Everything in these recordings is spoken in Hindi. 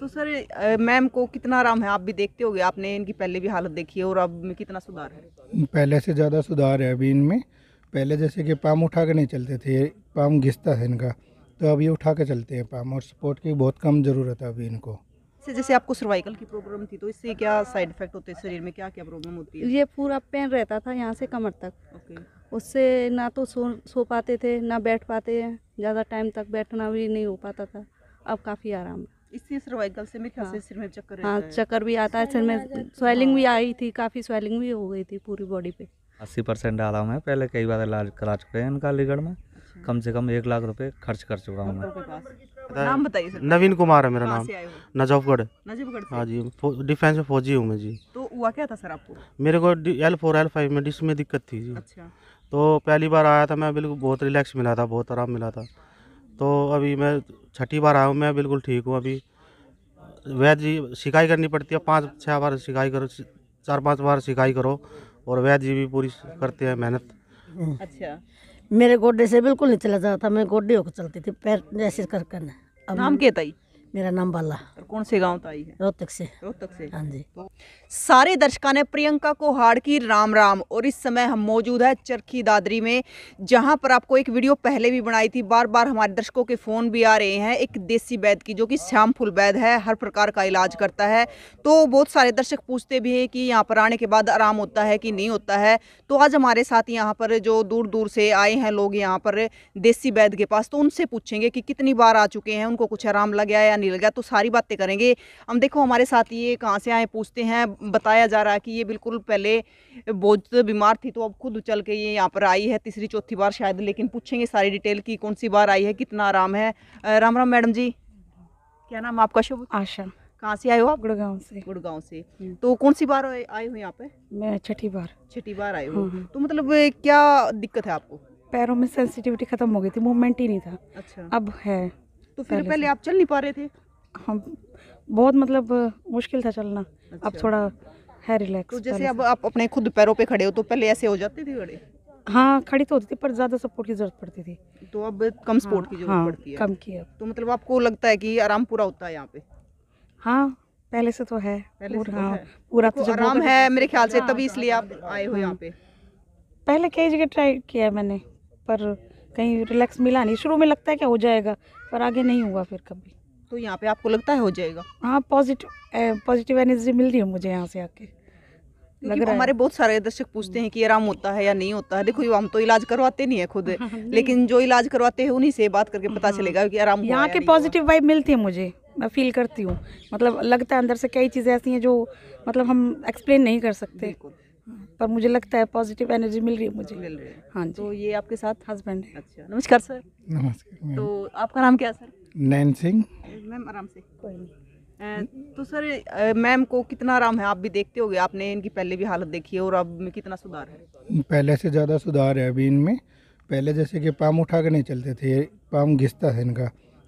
तो सर मैम को कितना आराम है आप भी देखते हो आपने इनकी पहले भी हालत देखी है और अब में कितना सुधार है पहले से ज़्यादा सुधार है अभी इनमें पहले जैसे कि पाम उठा के नहीं चलते थे पाम घिसता है इनका तो अब ये उठा के चलते हैं पाम और सपोर्ट की बहुत कम ज़रूरत है अभी इनको से जैसे आपको सर्वाइकल की प्रॉब्लम थी तो इससे क्या साइड इफेक्ट होते हैं शरीर में क्या क्या प्रॉब्लम होती है ये पूरा पेन रहता था यहाँ से कमर तक ओके उससे ना तो सो सो पाते थे ना बैठ पाते हैं ज़्यादा टाइम तक बैठना भी नहीं हो पाता था अब काफ़ी आराम है इससे सर्वाइकल से मेरे ख्याल से हाँ। सिर में चक्कर हाँ चक्कर भी आता है सिर में स्वेलिंग भी हाँ। आई थी काफ़ी स्वेलिंग भी हो गई थी पूरी बॉडी पे अस्सी परसेंट डाला हूँ मैं पहले कई बार इलाज करा चुके हैं इनका अलीगढ़ में अच्छा। कम से कम एक लाख रुपए खर्च कर चुका हूँ मैं नाम बताइए नवीन कुमार है मेरा नाम नजफगढ़ नजफगढ़ हाँ जी डिफेंस में फौजी हूँ मैं जी तो हुआ क्या था सर आपको मेरे को एल फोर एल फाइव में डिस्क में दिक्कत थी जी अच्छा तो पहली बार आया था मैं बिल्कुल बहुत रिलैक्स मिला था बहुत आराम मिला था तो अभी मैं छठी बार आया हूँ मैं बिल्कुल ठीक हूँ अभी वैद्य जी सिकाई करनी पड़ती है पाँच छः बार सिकाई करो चार पाँच बार सिकाई करो और वैद्य जी भी पूरी करते हैं मेहनत अच्छा मेरे गोड्डे से बिल्कुल नहीं चला जाता मैं गोड्डे होकर चलती थी पैर जैसे कर करना नाम कहता ही मेरा नाम बाला कौन से गांव आई है रोहतक से रोहतक से हाँ जी सारे दर्शकों ने प्रियंका को हार की राम राम और इस समय हम मौजूद है चरखी दादरी में जहां पर आपको एक वीडियो पहले भी बनाई थी बार बार हमारे दर्शकों के फ़ोन भी आ रहे हैं एक देसी वैद की जो कि श्याम फुल वैद है हर प्रकार का इलाज करता है तो बहुत सारे दर्शक पूछते भी हैं कि यहाँ पर आने के बाद आराम होता है कि नहीं होता है तो आज हमारे साथ यहाँ पर जो दूर दूर से आए हैं लोग यहाँ पर देसी वैद के पास तो उनसे पूछेंगे कि कितनी बार आ चुके हैं उनको कुछ आराम लग गया या नहीं लगा तो सारी बातें करेंगे हम देखो हमारे साथ ये कहाँ से आए पूछते हैं बताया जा रहा है कि ये बिल्कुल पहले बहुत बीमार थी तो अब खुद उछल के ये यहाँ पर आई है तीसरी चौथी बार शायद लेकिन पूछेंगे सारी डिटेल की कौन सी बार आई है कितना आराम है राम राम मैडम जी क्या नाम आपका शुभ आशा कहाँ से आए हो आप गुड़गांव से गुड़गांव से हम्म। तो कौन सी बार आए हो यहाँ पे मैं छठी बार छठी बार आई हूँ हम्म, हम्म। तो मतलब क्या दिक्कत है आपको पैरों में सेंसिटिविटी खत्म हो गई थी मूवमेंट ही नहीं था अच्छा अब है तो फिर पहले, पहले आप चल नहीं पा रहे थे हम बहुत मतलब मुश्किल था चलना अच्छा। अब थोड़ा है रिलैक्स तो जैसे अब आप अपने खुद पैरों पे खड़े हो तो पहले ऐसे हो जाते थे खड़े हाँ खड़ी तो होती थी पर ज़्यादा सपोर्ट की जरूरत पड़ती थी तो अब कम सपोर्ट की हाँ, जरूरत हाँ, पड़ती है कम की अब तो मतलब आपको लगता है कि आराम पूरा होता है यहाँ पे हाँ पहले से तो है पूरा तो, हाँ, तो आराम है मेरे ख्याल से तभी इसलिए आप आए हो यहाँ पे पहले कई जगह ट्राई किया मैंने पर कहीं रिलैक्स मिला नहीं शुरू में लगता है कि हो जाएगा पर आगे नहीं हुआ फिर कभी तो यहाँ पे आपको लगता है हो जाएगा हाँ पॉजिटिव पॉजिटिव एनर्जी मिल रही है मुझे यहाँ से आके लग रहा हमारे बहुत सारे दर्शक पूछते हैं कि आराम होता है या नहीं होता है देखो हम तो इलाज करवाते नहीं है खुद लेकिन जो इलाज करवाते हैं उन्हीं से बात करके पता हाँ। चलेगा कि आराम यहाँ के पॉजिटिव वाइब मिलती है मुझे मैं फील करती हूँ मतलब लगता है अंदर से कई चीज़ें ऐसी हैं जो मतलब हम एक्सप्लेन नहीं कर सकते पर मुझे लगता है पॉजिटिव एनर्जी मिल रही है मुझे हाँ जी तो ये आपके साथ हस्बैंड है अच्छा नमस्कार सर नमस्कार तो आपका नाम क्या सर नैन सिंह मैम आराम से कोई नहीं तो सर मैम को कितना आराम है आप भी देखते होंगे आपने इनकी पहले भी हालत देखी है और अब में कितना सुधार है पहले से ज़्यादा सुधार है अभी इनमें पहले जैसे कि पाम उठा के नहीं चलते थे पाम घिसता था इनका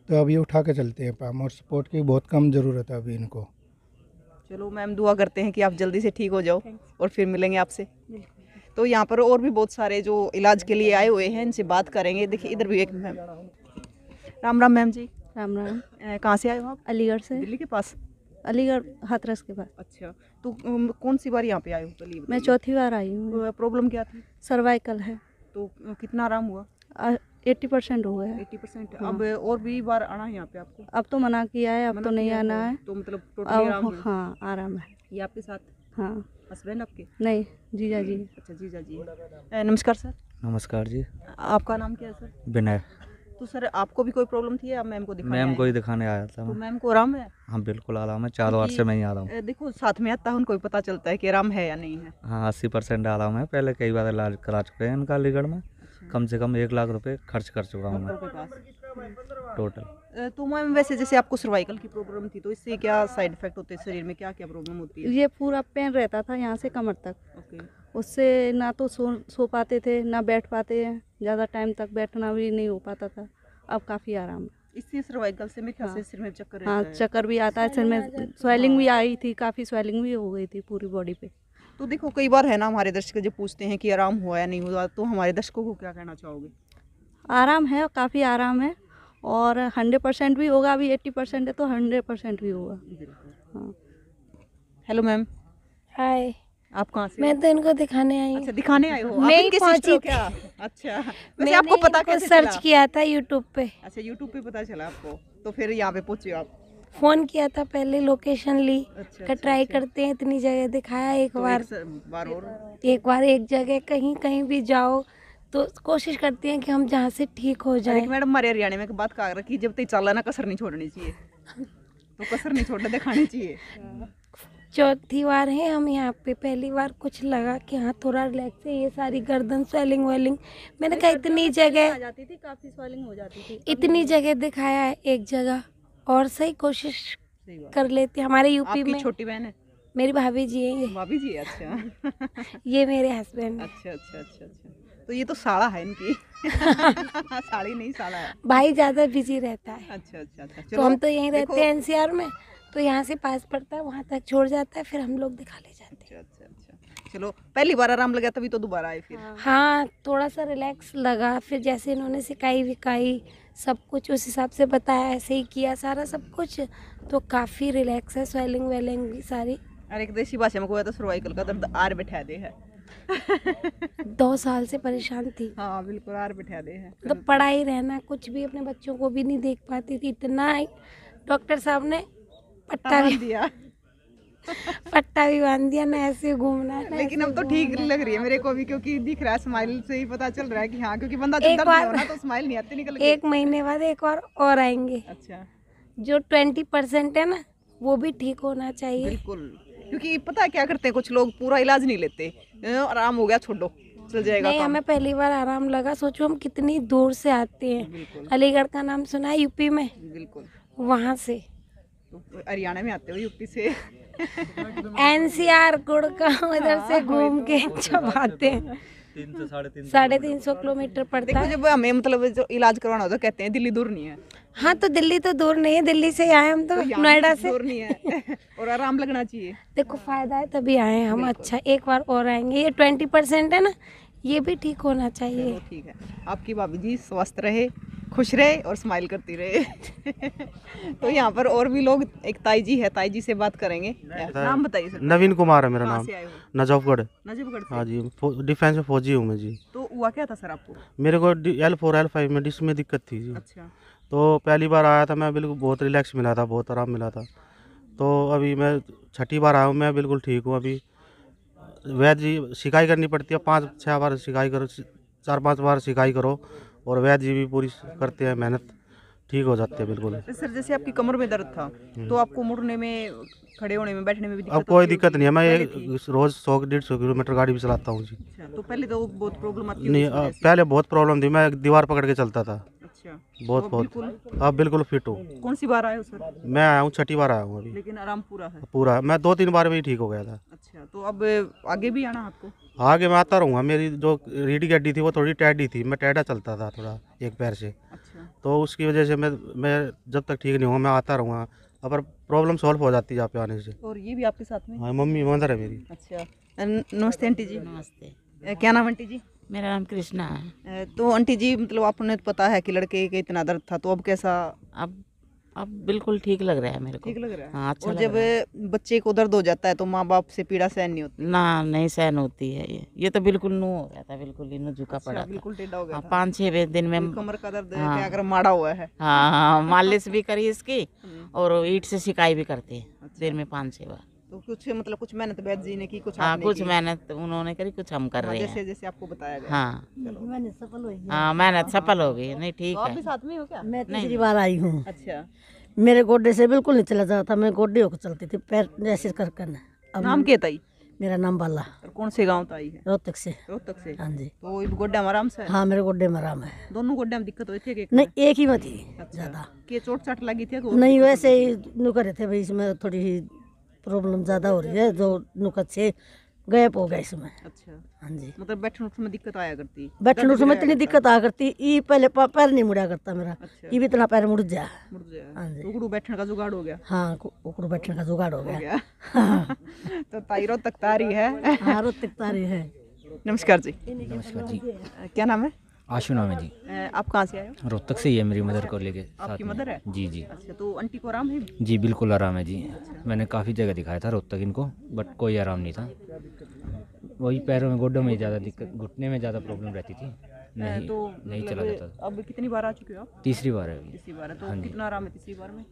तो अब ये उठा के चलते हैं पाम और सपोर्ट की बहुत कम ज़रूरत है अभी इनको चलो मैम दुआ करते हैं कि आप जल्दी से ठीक हो जाओ और फिर मिलेंगे आपसे तो यहाँ पर और भी बहुत सारे जो इलाज के लिए आए हुए हैं इनसे बात करेंगे देखिए इधर भी एक मैम राम राम मैम जी राम राम कहाँ से आए हो आप अलीगढ़ से दिल्ली के पास अलीगढ़ हाथरस के पास अच्छा तो कौन सी बार यहाँ पे आए हो मैं चौथी बार आई हूँ प्रॉब्लम क्या थी सर्वाइकल है तो कितना आराम हुआ एट्टी परसेंट हो गया एट्टी परसेंट हाँ। अब और भी बार आना है यहाँ पे आपको अब तो मना किया है अब तो नहीं आना तो है तो मतलब आराम है हाँ आराम है ये आपके साथ हाँ हस्बैंड आपके नहीं जीजा जी अच्छा जीजा जी नमस्कार सर नमस्कार जी आपका नाम क्या है सर विनय तो सर आपको भी कोई प्रॉब्लम थी मैम को दिखाने मैम को ही दिखाने आया था तो मैम को आराम है हाँ बिल्कुल आराम है चार बार से मैं ही आ रहा हूँ देखो साथ में आता है उनको भी पता चलता है कि आराम है या नहीं है हाँ अस्सी परसेंट आराम है पहले कई बार इलाज करा चुके हैं इनका अलीगढ़ में कम से कम एक लाख रुपए खर्च कर चुका हूँ मैं टोटल तो मैम वैसे जैसे आपको सर्वाइकल की प्रॉब्लम थी तो इससे क्या साइड इफेक्ट होते हैं शरीर में क्या क्या प्रॉब्लम होती है ये पूरा पेन रहता था यहाँ से कमर तक उससे ना तो सो सो पाते थे ना बैठ पाते हैं ज़्यादा टाइम तक बैठना भी नहीं हो पाता था अब काफ़ी आराम इससे सर्वाइकल से मेरे हाँ, सिर में चक्कर हाँ चक्कर भी आता है सिर में स्वेलिंग भी आई थी काफ़ी स्वेलिंग भी हो गई थी पूरी बॉडी पर तो देखो कई बार है ना हमारे दर्शक जब पूछते हैं कि आराम हुआ या नहीं हुआ तो हमारे दर्शकों को क्या कहना चाहोगे आराम है काफ़ी आराम है और हंड्रेड परसेंट भी होगा अभी एट्टी परसेंट है तो हंड्रेड परसेंट भी होगा हेलो मैम हाय आप कहाँ से मैं तो इनको दिखाने आई अच्छा दिखाने आई हो मैं पहुंची क्या अच्छा मैंने आपको पता कैसे सर्च किया था यूट्यूब पे अच्छा यूट्यूब पे पता चला आपको तो फिर यहाँ पे पहुंचे आप फोन किया था पहले लोकेशन ली अच्छा, अच्छा, ट्राई अच्छा, करते हैं इतनी जगह दिखाया एक तो बार एक बार एक जगह कहीं कहीं भी जाओ तो कोशिश करते हैं कि हम जहाँ से ठीक हो जाए मैडम हमारे हरियाणा में एक बात कर रखी जब तक तो चाला ना कसर नहीं छोड़नी चाहिए तो कसर नहीं छोड़ना दिखानी चाहिए चौथी बार है हम यहाँ पे पहली बार कुछ लगा कि हाँ थोड़ा रिलैक्स है ये सारी गर्दन स्वेलिंग वेलिंग मैंने कहा इतनी जगह जाती थी काफी स्वेलिंग हो जाती थी इतनी जगह दिखाया है एक जगह और सही कोशिश कर लेती हमारे यूपी में छोटी बहन है मेरी भाभी जी है भाभी जी अच्छा ये मेरे हस्बैंड अच्छा अच्छा अच्छा अच्छा तो ये तो साड़ा है इनकी साड़ी नहीं साड़ा है भाई ज्यादा बिजी रहता है अच्छा अच्छा अच्छा तो हम तो यहीं रहते हैं एनसीआर में तो यहाँ से पास पड़ता है वहाँ तक छोड़ जाता है फिर हम लोग दिखा ले चलो पहली बार आराम लगा तभी तो दोबारा आए फिर हाँ, हाँ थोड़ा सा रिलैक्स लगा फिर जैसे इन्होंने सिखाई विकाई सब कुछ उस हिसाब से बताया ऐसे ही किया सारा सब कुछ तो काफ़ी रिलैक्स है स्वेलिंग वेलिंग भी सारी अरे एक देशी भाषा में कोई तो सर्वाइकल का दर्द आर बैठा दे है दो साल से परेशान थी हाँ बिल्कुल आर बैठा दे है तो पढ़ाई रहना कुछ भी अपने बच्चों को भी नहीं देख पाती थी इतना डॉक्टर साहब ने पट्टा हाँ, दिया पट्टा भी बांध दिया ना ऐसे घूमना लेकिन अब तो ठीक लग रही है मेरे को भी क्योंकि दिख रहा है स्माइल से ही पता चल रहा है कि हाँ क्योंकि बंदा एक बार तो स्माइल नहीं आती निकल एक महीने बाद एक बार और आएंगे अच्छा जो ट्वेंटी परसेंट है ना वो भी ठीक होना चाहिए बिल्कुल क्योंकि पता है क्या करते हैं कुछ लोग पूरा इलाज नहीं लेते आराम हो गया छोड़ो चल जाएगा नहीं हमें पहली बार आराम लगा सोचो हम कितनी दूर से आते हैं अलीगढ़ का नाम सुना है यूपी में बिल्कुल वहाँ से तो हरियाणा में आते हो यूपी से एनसीआर गुड़गांव इधर हाँ, से तो, घूम के तो, तो जब आते हैं साढ़े तीन सौ किलोमीटर पड़ता है जब हमें मतलब जो इलाज करवाना होता कहते हैं दिल्ली दूर नहीं है हाँ तो दिल्ली तो दूर नहीं है दिल्ली से आए हम तो, तो नोएडा से दूर नहीं है और आराम लगना चाहिए देखो फायदा है तभी आए हम अच्छा एक बार और आएंगे ये ट्वेंटी परसेंट है ना ये भी ठीक होना चाहिए ठीक है आपकी भाभी जी स्वस्थ रहे खुश रहे और स्माइल करती रहे तो यहाँ पर और भी लोग एक ताई जी है ताई जी से बात करेंगे तो नाम बताइए नवीन कुमार है मेरा नाम नजफगढ़ नजफगढ़ हाँ जी डिफेंस में फौजी हूँ मैं जी तो हुआ क्या था सर आपको मेरे को एल फोर एल फाइव में डिस्क में दिक्कत थी जी अच्छा तो पहली बार आया था मैं बिल्कुल बहुत रिलैक्स मिला था बहुत आराम मिला था तो अभी मैं छठी बार आया हूँ मैं बिल्कुल ठीक हूँ अभी वैद्य जी सिकाई करनी पड़ती है पाँच छः बार सिकाई करो चार पाँच बार सिकाई करो और वैद्य जी भी पूरी करते हैं मेहनत ठीक हो जाते हैं बिल्कुल तो सर जैसे आपकी कमर में दर्द था तो आपको मुड़ने में खड़े होने में बैठने में भी अब कोई दिक्कत नहीं है मैं रोज सौ डेढ़ सौ किलोमीटर गाड़ी भी चलाता हूँ जी अच्छा, तो पहले तो बहुत प्रॉब्लम आती नहीं पहले बहुत प्रॉब्लम थी मैं दीवार पकड़ के चलता था अच्छा, बहुत तो बहुत आप बिल्कुल फिट हो कौन सी बार आए हो सर मैं आया हूँ छठी बार आया हूँ अभी लेकिन आराम पूरा है पूरा मैं दो तीन बार में ही ठीक हो गया था अच्छा तो अब आगे भी आना आपको आगे मैं आता रहूँगा मेरी जो रीढ़ी गड्डी थी वो थोड़ी टैडी थी मैं टैडा चलता था थोड़ा एक पैर से अच्छा। तो उसकी वजह से मैं मैं जब तक ठीक नहीं होगा मैं आता रहूँगा अब प्रॉब्लम सॉल्व हो जाती है यहाँ आने से और ये भी आपके साथ में हाँ मम्मी मदर है मेरी अच्छा नमस्ते आंटी जी नमस्ते क्या नाम आंटी जी मेरा नाम कृष्णा है तो आंटी जी मतलब आपने पता है कि लड़के का इतना दर्द था तो अब कैसा अब अब बिल्कुल ठीक लग रहा है मेरे को ठीक लग रहा है हाँ अच्छा और जब बच्चे को दर्द हो जाता है तो माँ बाप से पीड़ा सहन नहीं होती ना नहीं सहन होती है ये ये तो बिल्कुल नू हो गया था बिल्कुल ही नू झुका अच्छा, पड़ा बिल्कुल टेढ़ा हो गया हाँ, पाँच छह दिन में कमर का दर्द हाँ, अगर माड़ा हुआ है हाँ हाँ मालिश भी करी इसकी हम्म। और ईट से सिकाई भी करती है अच्छा। दिन में पाँच छह बार तो कुछ मतलब कुछ मेहनत बैद जी ने की कुछ हाँ कुछ मेहनत उन्होंने करी कुछ हम कर हाँ, रहे हैं जैसे जैसे आपको बताया गया हाँ मेहनत सफल हो गई हाँ मेहनत सफल हो गई नहीं ठीक तो है साथ में हो क्या मैं तीसरी बार आई हूँ अच्छा मेरे गोडे से बिल्कुल नहीं चला जाता मैं गोडे होकर चलती थी पैर जैसे कर करना अब नाम के तई मेरा नाम बाला और कौन से गांव ताई है रोहतक से रोहतक से हाँ जी तो गोड्डे आराम से हाँ मेरे गोड्डे में आराम है दोनों गोड्डे में दिक्कत हुई थी एक नहीं एक ही में थी अच्छा। ज्यादा के चोट चाट लगी थी नहीं वैसे ही नुकरे थे भाई इसमें थोड़ी ही प्रॉब्लम ज़्यादा हो रही है जो नुकत से गैप हो गया इसमें अच्छा हाँ जी मतलब बैठने उठने में दिक्कत आया करती बैठने उठने में इतनी दिक्कत आया करती ये पहले पैर नहीं मुड़ा करता मेरा ये अच्छा। भी इतना पैर मुड़ जाए हाँ जी उकड़ू बैठने का जुगाड़ हो गया हाँ उकड़ू बैठने का जुगाड़ हो गया तो ताइरो तकतारी है तारो हाँ, तकतारी है नमस्कार जी नमस्कार जी क्या नाम है आशु नाम है जी आप कहाँ से आए हो रोहतक से ही है मेरी मदर को लेके आपकी मदर है जी जी अच्छा तो आंटी को आराम है जी बिल्कुल आराम है जी मैंने काफ़ी जगह दिखाया था रोहतक इनको बट कोई आराम नहीं था वही पैरों में गोडों में ज़्यादा दिक्कत घुटने में ज़्यादा प्रॉब्लम रहती थी नहीं तो नहीं मतलब चला जाता अब कितनी बार आ चुके हो आप तीसरी बार है अभी तीसरी बार है तो हाँ कितना आराम है तीसरी बार में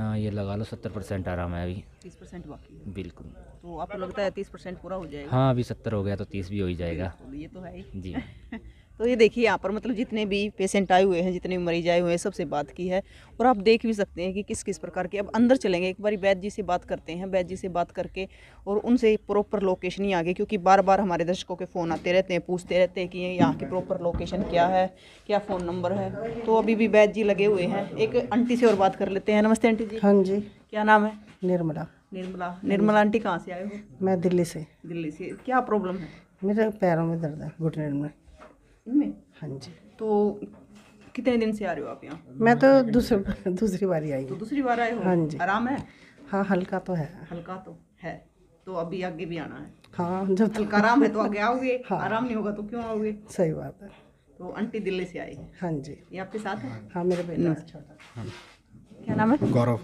आ, ये लगा लो सत्तर परसेंट आराम है अभी तीस परसेंट बाकी बिल्कुल तो आपको लगता है तीस परसेंट पूरा हो जाएगा हाँ अभी सत्तर हो गया तो तीस भी हो ही जाएगा ये तो है ही जी तो ये देखिए यहाँ पर मतलब जितने भी पेशेंट आए हुए हैं जितने भी मरीज आए हुए हैं सबसे बात की है और आप देख भी सकते हैं कि किस किस प्रकार के अब अंदर चलेंगे एक बार वैद्य जी से बात करते हैं वैद्य जी से बात करके और उनसे प्रॉपर लोकेशन ही आगे क्योंकि बार बार हमारे दर्शकों के फ़ोन आते रहते हैं पूछते रहते हैं कि यहाँ की प्रॉपर लोकेशन क्या है क्या फ़ोन नंबर है तो अभी भी वैद्य जी लगे हुए हैं एक आंटी से और बात कर लेते हैं नमस्ते आंटी जी हाँ जी क्या नाम है निर्मला निर्मला निर्मला आंटी कहाँ से आए हो मैं दिल्ली से दिल्ली से क्या प्रॉब्लम है मेरे पैरों में दर्द है घुटने में में हाँ जी तो कितने दिन से आ रहे हो आप यहाँ मैं तो दूसरी दूसरी बार आई तो दूसरी बार आए हो हाँ जी आराम है हाँ हल्का तो है हल्का तो है तो अभी आगे भी आना है हाँ जब हल्का आराम है तो आगे आओगे हाँ। आराम नहीं होगा तो क्यों आओगे सही बात है तो आंटी दिल्ली से आई है हाँ जी ये आपके साथ है हाँ मेरे बेटा छोटा हाँ। क्या नाम है गौरव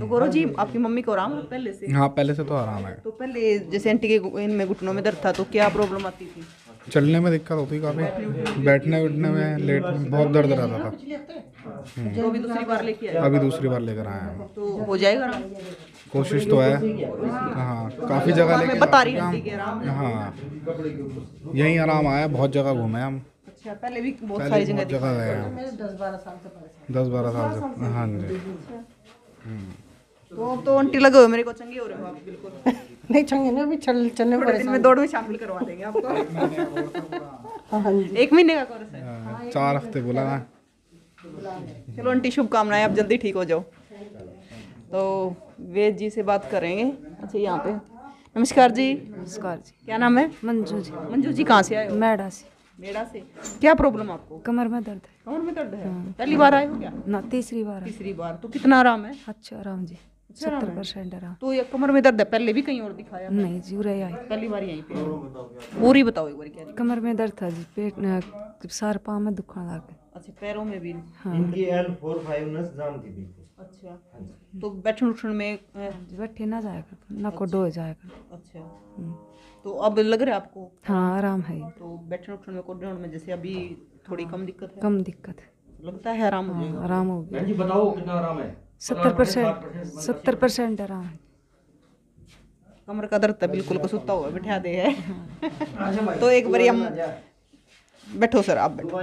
तो गौरव जी आपकी मम्मी को आराम है पहले से हाँ पहले से तो आराम है तो पहले जैसे आंटी के इनमें घुटनों में दर्द था तो क्या प्रॉब्लम आती थी चलने में दिक्कत होती काफ़ी बैठने उठने में लेट बहुत दर्द रहता था तो अभी दूसरी बार लेकर आया हूँ तो हो जाएगा कोशिश तो है हाँ काफ़ी जगह हाँ, लेके बता रही हाँ यहीं आराम आया बहुत जगह घूमे हम अच्छा, पहले भी बहुत सारी जगह गए हैं दस बारह साल से हाँ जी हाँ तो तो अंटी लगे हुए मेरे को चंगे हो रहे हो आप बिल्कुल नहीं चंगे ना अभी चल चलने पर परेशान में दौड़ में शामिल करवा देंगे आपको हाँ, हाँ जी एक महीने का कोर्स है हाँ, चार हफ्ते बोला ना चलो आंटी शुभकामनाएं आप जल्दी ठीक हो जाओ तो वेद जी से बात करेंगे अच्छा यहाँ पे नमस्कार जी नमस्कार जी क्या नाम है मंजू जी मंजू जी कहाँ से आए हो मेड़ा से मेड़ा से क्या प्रॉब्लम आपको कमर में दर्द है कमर में दर्द है हाँ। पहली बार आए हो क्या ना तीसरी बार तीसरी बार तो कितना आराम है अच्छा आराम जी परसेंट तो ये कमर में दर्द है पहले भी कहीं और दिखाया नहीं जी आई पहली बार पूरी बताओ एक बार क्या कमर में दर्द था जी पेट सार पाँव में दुखा लग अच्छा पैरों में भी हाँ इनकी एल फोर फाइव नस जाम अच्छा हाँ तो बैठन उठन में हाँ बैठे ना ना को डो अच्छा हम्म। तो अब लग रहा है आपको हाँ आराम है तो बैठन उठन में में जैसे अभी थोड़ी कम दिक्कत है कम दिक्कत लगता है आराम हो हाँ, जाएगा आराम हो गया जी बताओ कितना आराम है सत्तर परसेंट सत्तर परसेंट हाँ। कमर का दर्द तो बिल्कुल को हुआ बिठा दे है हाँ। अच्छा तो एक बार हम बैठो सर आप बैठो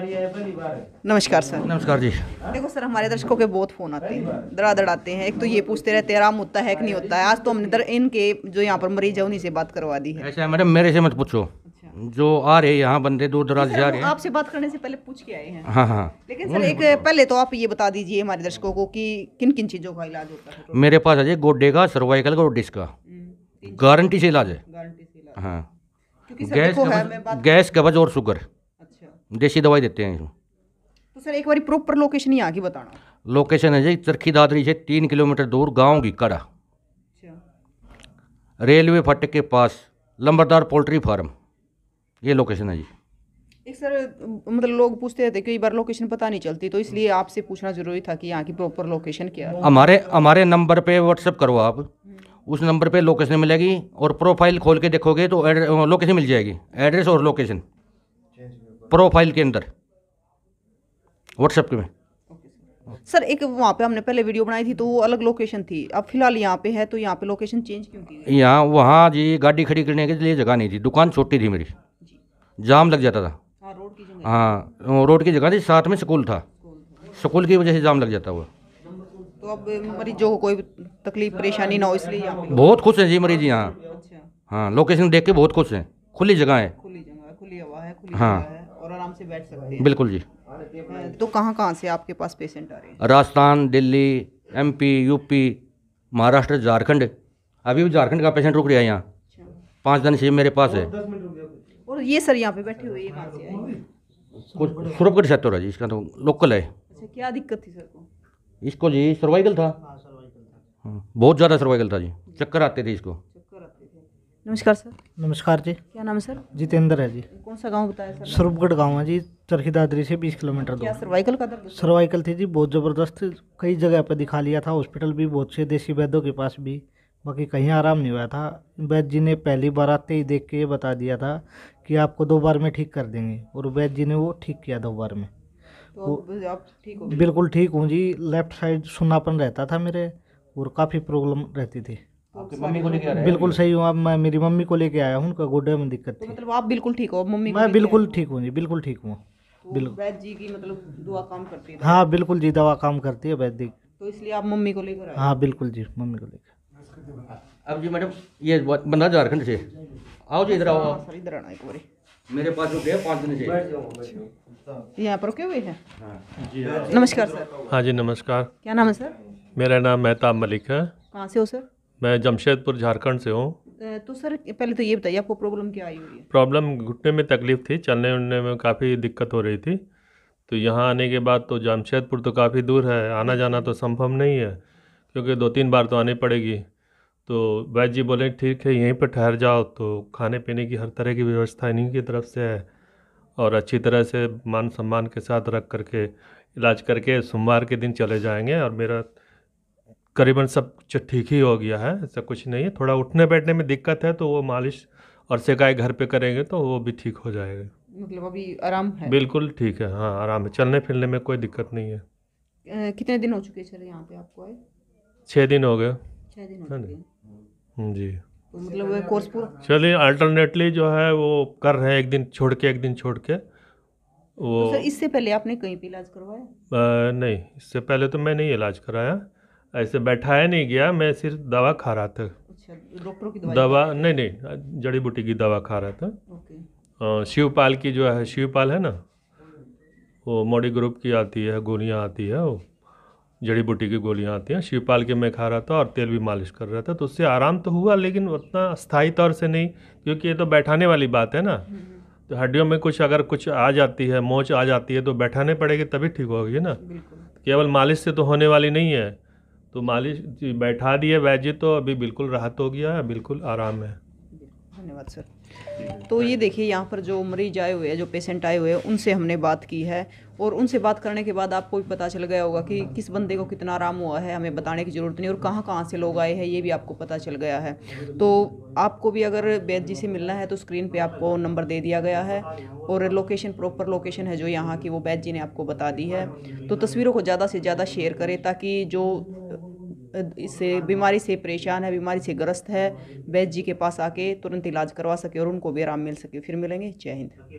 नमस्कार सर नमस्कार जी देखो सर हमारे दर्शकों के बहुत फ़ोन आते हैं दड़ा दड़ाते हैं एक तो ये पूछते रहते हैं आराम होता है कि नहीं होता है आज तो हमने इनके जो यहाँ पर मरीज है उन्हीं से बात करवा दी है ऐसा मैडम मेरे से मत पूछो जो आ रहे यहाँ बंदे दूर दराज जा रहे हैं आपसे बात करने से पहले पूछ के आए हैं हाँ हाँ लेकिन सर एक पहले तो आप ये बता दीजिए हमारे दर्शकों को कि किन किन चीज़ों का इलाज होता है तो मेरे पास अजय गोड्डे का सर्वाइकल का और डिस्क का हम्म, गारंटी से इलाज है हाँ गैस कब्ज गैस कब्ज और शुगर अच्छा। देसी दवाई देते हैं तो सर एक बार प्रॉपर लोकेशन ही आगे बताना लोकेशन है जी चरखी दादरी से तीन किलोमीटर दूर गाँव की कड़ा अच्छा। रेलवे फाटक के पास लंबरदार पोल्ट्री फार्म ये लोकेशन है जी एक सर मतलब लोग पूछते रहते कई बार लोकेशन पता नहीं चलती तो इसलिए आपसे पूछना जरूरी था कि यहाँ की प्रॉपर लोकेशन क्या है हमारे हमारे नंबर पे व्हाट्सअप करो आप उस नंबर पे लोकेशन मिलेगी और प्रोफाइल खोल के देखोगे तो लोकेशन मिल जाएगी एड्रेस और लोकेशन प्रोफाइल के अंदर व्हाट्सएप के में सर एक वहाँ पे हमने पहले वीडियो बनाई थी तो वो अलग लोकेशन थी अब फिलहाल यहाँ पे है तो यहाँ पे लोकेशन चेंज क्यों की यहाँ वहाँ जी गाड़ी खड़ी करने के लिए जगह नहीं थी दुकान छोटी थी मेरी जाम लग जाता था हाँ रोड की जगह थी हाँ, साथ में स्कूल था स्कूल की वजह से जाम लग जाता हुआ तो अब मरीजों को कोई तकलीफ परेशानी ना हो इसलिए बहुत खुश हैं जी मरीज अच्छा। यहाँ हाँ लोकेशन देख के बहुत खुश हैं खुली जगह है हाँ और आराम से बैठ सकते हैं बिल्कुल जी हाँ, तो कहाँ कहाँ से आपके पास पेशेंट आ रहे हैं राजस्थान दिल्ली एमपी यूपी महाराष्ट्र झारखंड अभी भी झारखंड का पेशेंट रुक रहा है यहाँ अच्छा। पाँच दिन से मेरे पास है और ये सर यहाँ पे बैठे हुए सुरभगढ़ कहाँ से तो जी इसका तो लोकल है अच्छा क्या दिक्कत थी सर को इसको जी सर्वाइकल था हाँ, हाँ, बहुत ज़्यादा सर्वाइकल था जी चक्कर आते थे इसको नमस्कार सर नमस्कार जी क्या नाम है सर जितेंद्र है जी कौन सा गांव बताया सर सुरभगढ़ गांव है जी चरखी दादरी से 20 किलोमीटर दूर सर्वाइकल का दर्द सर्वाइकल थी जी बहुत ज़बरदस्त कई जगह पर दिखा लिया था हॉस्पिटल भी बहुत से देसी वैद्यों के पास भी बाकी कहीं आराम नहीं हुआ था वैद्य जी ने पहली बार आते ही देख के ये बता दिया था कि आपको दो बार में ठीक कर देंगे और वैद्य जी ने वो ठीक किया दो बार में तो ठीक हो बिल्कुल ठीक हूँ जी लेफ्ट साइड सुनापन रहता था मेरे और काफ़ी प्रॉब्लम रहती थी तो मम्मी को लेके बिल्कुल सही हूँ अब मैं मेरी मम्मी को लेके आया हूँ उनका गोडे में दिक्कत तो थी मतलब आप बिल्कुल ठीक हो मम्मी मैं बिल्कुल ठीक हूँ जी बिल्कुल ठीक हूँ तो बिल्कुल वैद्य जी की मतलब दुआ काम करती है हाँ बिल्कुल जी दवा काम करती है वैद्य तो इसलिए आप मम्मी को लेकर हाँ बिल्कुल जी मम्मी को लेकर अब जी मैडम ये बंदा झारखंड से आओ जी इधर आओ सर इधर आना एक बारी मेरे पास रुपये पांच दिन से यहाँ पर रुके हुए हैं हाँ। हाँ। नमस्कार सर हाँ जी नमस्कार क्या नाम है सर मेरा नाम मेहताब मलिक है कहाँ से हो सर मैं जमशेदपुर झारखंड से हूँ तो सर पहले तो ये बताइए आपको प्रॉब्लम क्या आई हुई है प्रॉब्लम घुटने में तकलीफ थी चलने उलने में काफ़ी दिक्कत हो रही थी तो यहाँ आने के बाद तो जमशेदपुर तो काफ़ी दूर है आना जाना तो संभव नहीं है क्योंकि दो तीन बार तो आनी पड़ेगी तो वैद्य जी बोले ठीक है यहीं पर ठहर जाओ तो खाने पीने की हर तरह की व्यवस्था इन्हीं की तरफ से है और अच्छी तरह से मान सम्मान के साथ रख करके इलाज करके सोमवार के दिन चले जाएंगे और मेरा करीबन सब कुछ ठीक ही हो गया है ऐसा कुछ नहीं है थोड़ा उठने बैठने में दिक्कत है तो वो मालिश और सेकाई घर पे करेंगे तो वो भी ठीक हो जाएगा मतलब अभी आराम है बिल्कुल ठीक है हाँ आराम है चलने फिरने में कोई दिक्कत नहीं है कितने दिन हो चुके हैं सर यहाँ पे आपको छः दिन हो गए छः दिन हो गए हाँ हम्म, जी मतलब कोर्स पूरा चलिए अल्टरनेटली जो है वो कर रहे हैं एक दिन छोड़ के एक दिन छोड़ के वो तो इससे पहले आपने कहीं पे इलाज करवाया नहीं इससे पहले तो मैं नहीं इलाज कराया ऐसे बैठाया नहीं गया मैं सिर्फ दवा खा रहा था डॉक्टरों अच्छा, की दवा, दवा नहीं नहीं जड़ी बूटी की दवा खा रहा था शिवपाल की जो है शिवपाल है ना वो मोडी ग्रुप की आती है गोलियाँ आती है वो जड़ी बूटी की गोलियाँ आती हैं शिवपाल के मैं खा रहा था और तेल भी मालिश कर रहा था तो उससे आराम तो हुआ लेकिन उतना स्थायी तौर से नहीं क्योंकि ये तो बैठाने वाली बात है ना हम्म। तो हड्डियों में कुछ अगर कुछ आ जाती है मोच आ जाती है तो बैठाने पड़ेगी तभी ठीक होगी ना केवल मालिश से तो होने वाली नहीं है तो मालिश बैठा दिए वैद्य तो अभी बिल्कुल राहत हो गया है बिल्कुल आराम है धन्यवाद सर तो ये देखिए यहाँ पर जो मरीज आए हुए हैं जो पेशेंट आए हुए हैं उनसे हमने बात की है और उनसे बात करने के बाद आपको भी पता चल गया होगा कि किस बंदे को कितना आराम हुआ है हमें बताने की ज़रूरत नहीं और कहाँ कहाँ से लोग आए हैं ये भी आपको पता चल गया है तो आपको भी अगर वैद जी से मिलना है तो स्क्रीन पे आपको नंबर दे दिया गया है और लोकेशन प्रॉपर लोकेशन है जो यहाँ की वो बैद जी ने आपको बता दी है तो तस्वीरों को ज़्यादा से ज़्यादा शेयर करें ताकि जो इससे बीमारी से परेशान है बीमारी से ग्रस्त है वैद्य जी के पास आके तुरंत इलाज करवा सके और उनको भी आराम मिल सके फिर मिलेंगे जय हिंद